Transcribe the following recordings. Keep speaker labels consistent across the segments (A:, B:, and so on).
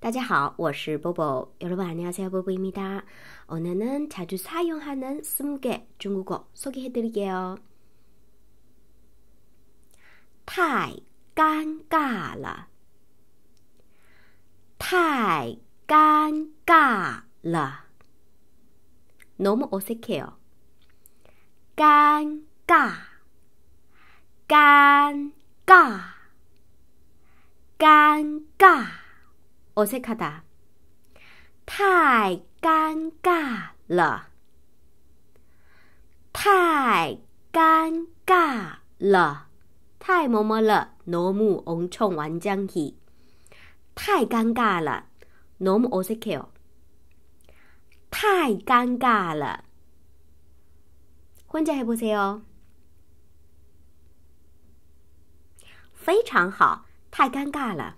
A: 大家好,我是 보보. 여러분 안녕하세요, 보보입니다. 오늘은 자주 사용하는 숨개 중국어 소개해드릴게요. 太尴尬了.太尴尬了. 너무 어색해요. 깐까 깐까 깐까 我塞卡达，太尴尬了，太尴尬了，太么么了，侬木红冲完将起，太尴尬了，侬木我塞卡哦，太尴尬了，反正还不错哦，非常好，太尴尬了。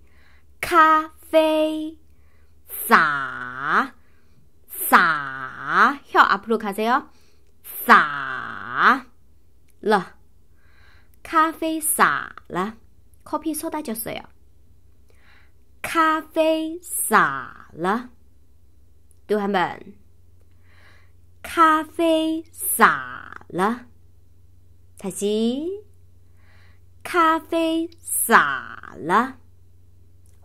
A: 咖啡洒洒，要啊不录卡在哦，洒了，咖啡洒了，c o p y 错大就是哟，咖啡洒了，读学们，咖啡洒了，台西，咖啡洒了。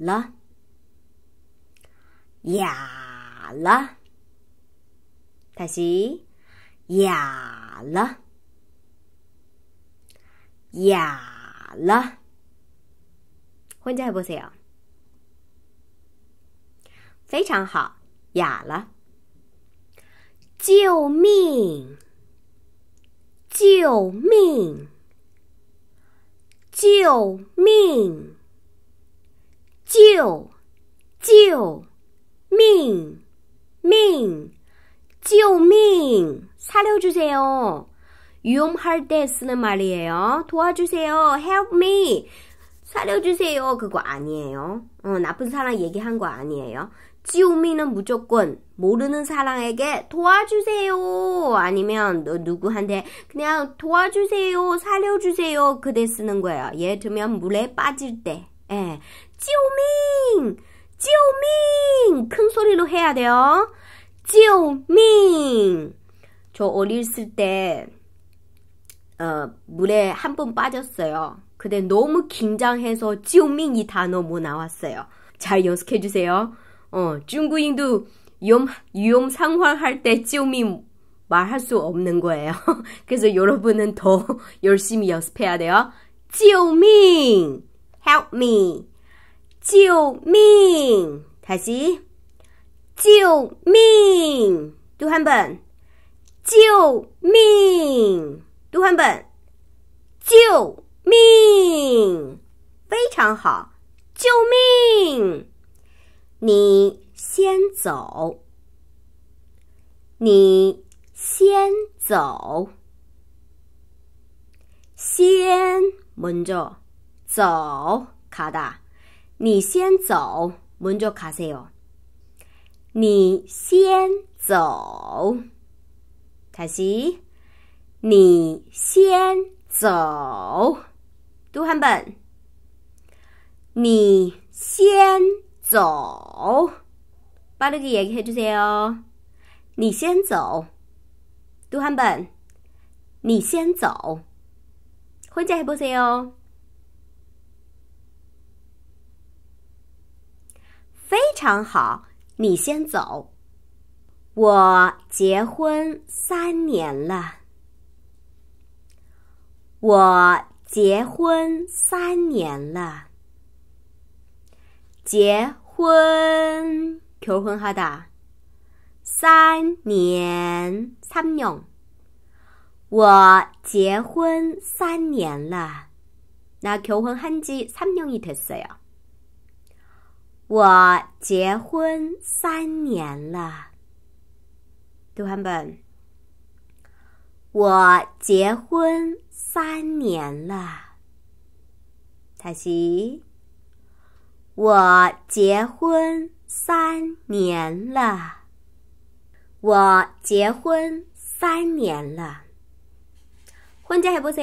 A: 了，哑了，泰西，哑了，哑了。혼자해보非常好，哑了。救命！救命！救命！救救命命救命 살려주세요. 위험할 때 쓰는 말이에요. 도와주세요. Help me. 살려주세요. 그거 아니에요. 어, 나쁜 사람 얘기한 거 아니에요. 지우미는 무조건 모르는 사람에게 도와주세요. 아니면 누구한테 그냥 도와주세요. 살려주세요. 그대 쓰는 거예요. 얘 들면 물에 빠질 때. 예. 지오밍! 지오밍! 큰 소리로 해야 돼요. 지오밍! 저어릴 때, 어, 물에 한 번 빠졌어요. 근데 너무 긴장해서 지오밍 이 단어 못 나왔어요. 잘 연습해 주세요. 어, 중국인도 위험, 위험 상황 할때 지오밍 말할 수 없는 거예요. 그래서 여러분은 더 열심히 연습해야 돼요. 지오밍! Help me！救命！凯西，救命！读汉本，救命！读汉本，救命！非常好，救命！你先走，你先走，先稳着。走 가다. 你先走 먼저 가세요. 你先走 다시 你先走또한 번. 你先走 빠르게 얘기해 주세요. 你先走또한 번. 你先走 혼자 해보세요. 非常好，你先走。我结婚三年了。我结婚三年了。结婚求婚哈哒，三年三年。我结婚三年了，나결혼한지삼년이됐어 요。 我结婚三年了。读完本。我结婚三年了。太西。我结婚三年了。我结婚三年了。婚假还不走。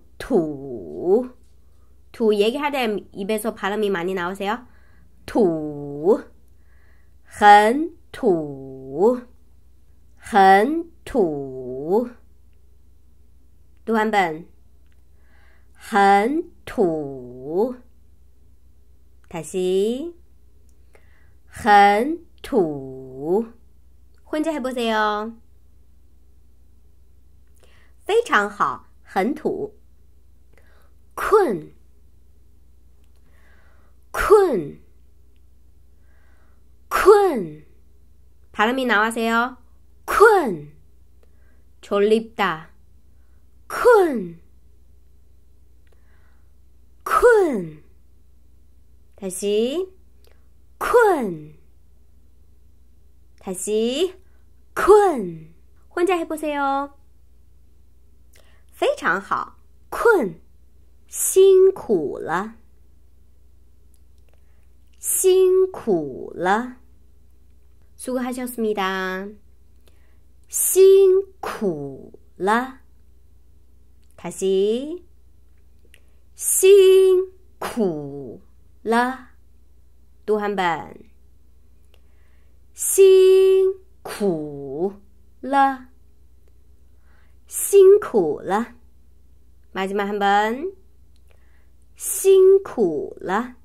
A: 도. 도 얘기하다 입에서 발음이 많이 나오세요. 도. 很土,很土.또 한 번. 很土. 다시. 很土. 혼자 해보세요. 非常好,很土. 큰, 큰, 큰. 발음이 나와세요. 큰, 졸립다. 큰, 큰. 다시, 큰. 다시, 큰. 혼자 해보세요. 非常好，困。辛苦了，辛苦了，苏哥还笑思密达，辛苦了，泰西，辛苦了，读汉本，辛苦了，辛苦了，马吉马汉本。辛苦了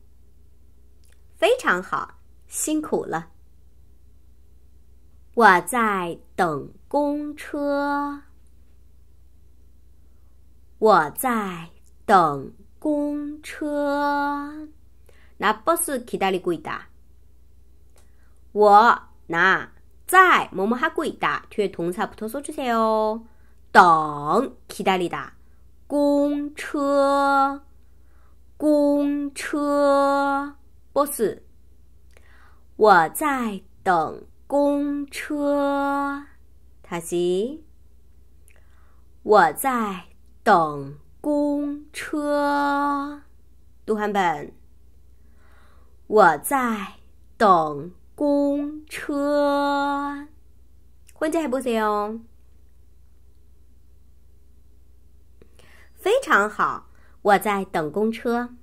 A: 非常好辛苦了我在等公车我在等公车那不是 k i d 贵的我拿在摸摸哈贵的却同在葡萄说出现哦等 k i d 的公车公车，波斯，我在等公车。塔西，我在等公车。杜汉本，我在等公车。关节还不行？哦。非常好。我在等公车，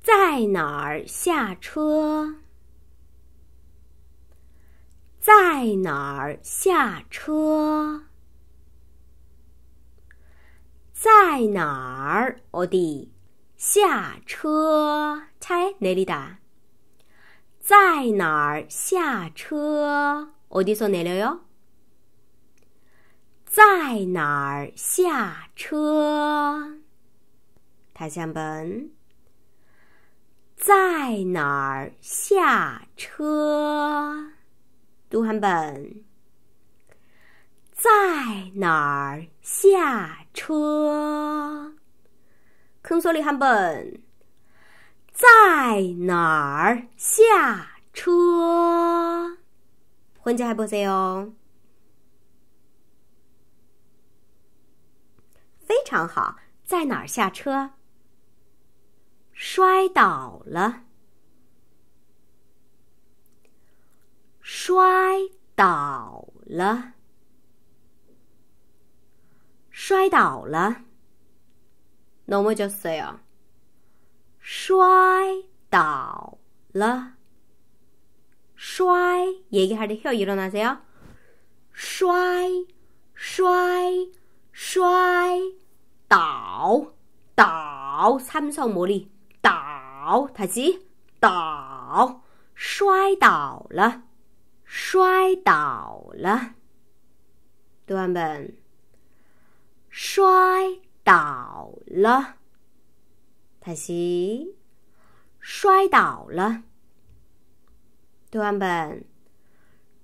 A: 在哪儿下车？在哪儿下车？在哪儿，我的下车？猜哪里的？在哪儿下车？我弟说哪里哟？在哪儿下车？台向本。在哪儿下车？读汉本。在哪儿下车？康索里汉本。在哪儿下车？混接还不错哟。非常好，在哪儿下车？摔倒了，摔倒了，摔倒了。넘어졌어 요。 摔倒了，摔，얘기할때혀일어나세 요。 摔，摔，摔。倒倒，参照魔力倒，塔西，倒，摔倒了，摔倒了。读完本，摔倒了，塔西，摔倒了。读完本，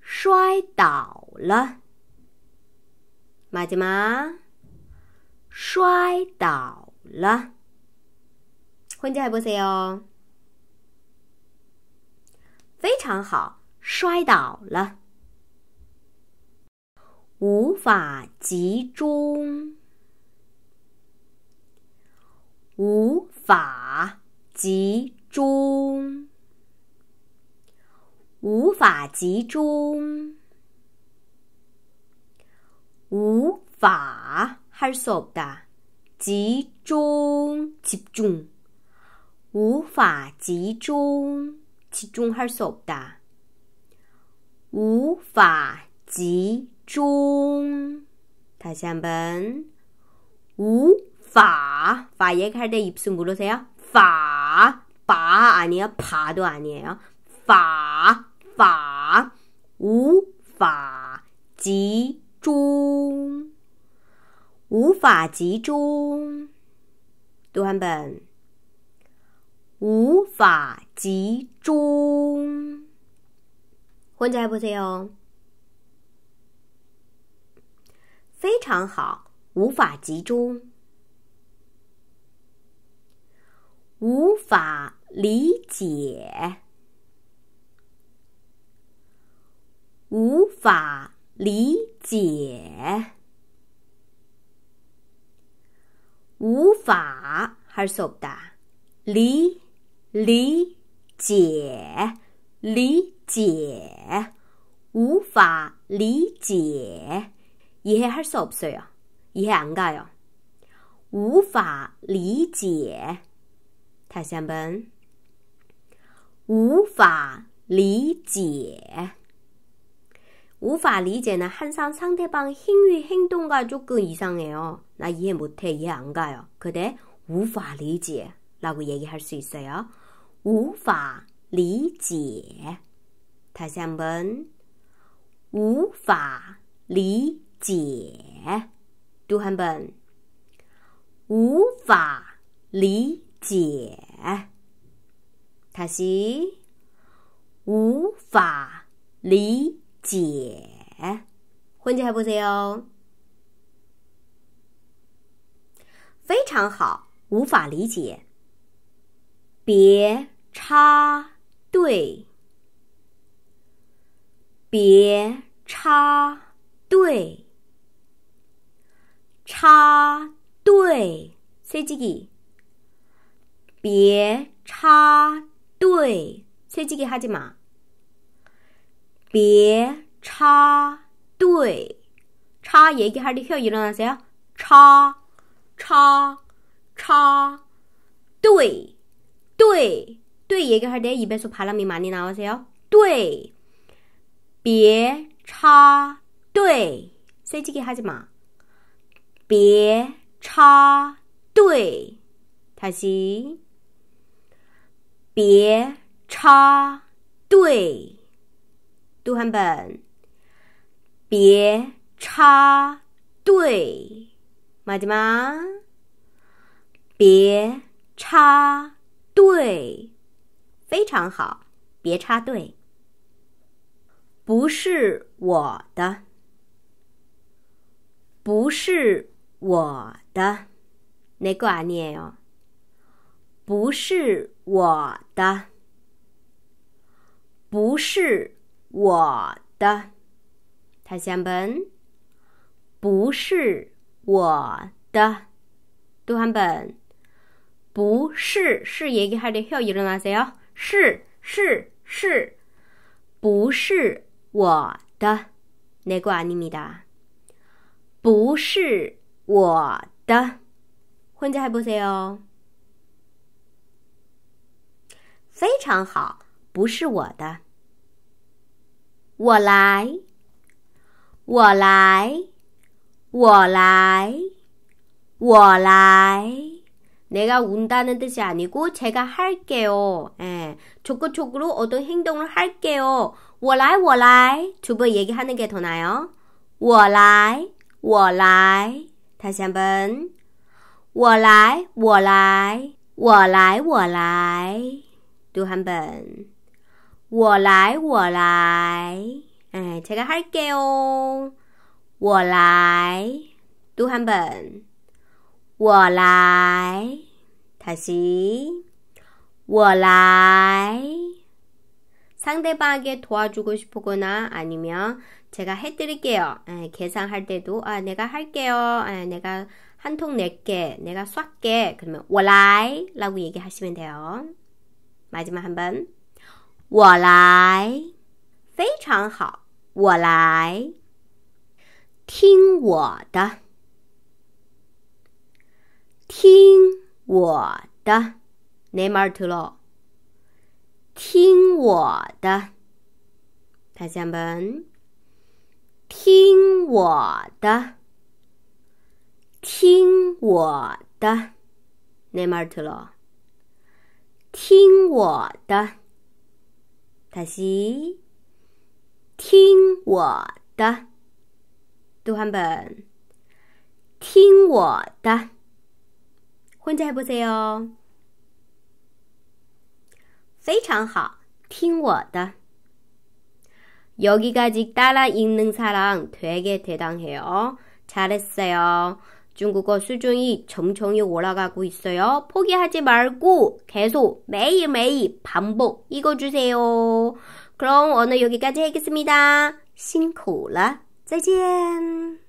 A: 摔倒了。马吉玛。摔倒了，环节还不行哦。非常好，摔倒了，无法集中，无法集中，无法集中，无法。 할수 없다. 집중, 집중. 无法集中, 집중할 수 없다. 无法集中. 다시 한번. 无法,파 얘기할 때 입술 물으세요. 파, 바 아니에요. 파도 아니에요. 파, 파, 无法集中.无法集中，读完本。无法集中，混在不对哦。非常好，无法集中，无法理解，无法理解。无法还是不理理解理解无法理解이해할수없어요이해안가无法理解他시问，无法理解。 无法理解는 항상 상대방 행위 행동과 조금 그 이상해요. 나 이해 못해, 이해 안 가요. 그대 无法 리제라고 얘기할 수 있어요. 无法 리제. 다시 한번 无法 리제. 또 한번 无法 리제. 다시 无法理解。解，分解还不哟。非常好，无法理解。别插对，别插对，插对，谁记记？别插对，谁记记哈吉嘛？ 别插队차 얘기할 때 혀 일어나세요. 차, 차, 차, 对,对,对 얘기할 때 입에서 바람이 많이 나오세요. 对.别 차, 对. 세지게 하지 마. 别 차, 对. 다시. 别插队。杜汉本，别插队，马吉妈，别插队，非常好，别插队，不是我的，不是我的，那挂念哟，不是我的，不是。我的他香本不是我的，读汉本不是是爷爷给他的。还有几种哪些哦？是是是，不是我的那个阿妮米的？不是我的，混子还不说哦。非常好，不是我的。我来，我来，我来，我来。 내가 운다는 뜻이 아니고 제가 할게요. 예. 조고촉으로 어떤 행동을 할게요. 我来,我来. 두번 얘기하는 게 더 나아요. 我来,我来. 다시 한번. 我来,我来,我来,我来.또한 번. 我来我来 네, 제가 할게요. 我来또한 번. 我来 다시 我来 상대방에게 도와주고 싶거나 아니면 제가 해드릴게요. 에, 네, 계산할 때도 아 내가 할게요. 에, 네, 내가 한 통 낼게. 내가 쏴게 그러면 我来라고 얘기하시면 돼요. 마지막 한 번. 我来，非常好。我来，听我的，听我的，内马尔去 w 听我的，大家们，听我的，听我的，内马尔去了。听我的。 다시 팅워的또한번팅워的 혼자 해보세요. 非常好,听我的. 여기까지 따라 읽는 사랑 되게 대단해요. 잘했어요. 중국어 수준이 점점이 올라가고 있어요. 포기하지 말고 계속 매일매일 반복 읽어주세요. 그럼 오늘 여기까지 하겠습니다. 辛苦了，再见。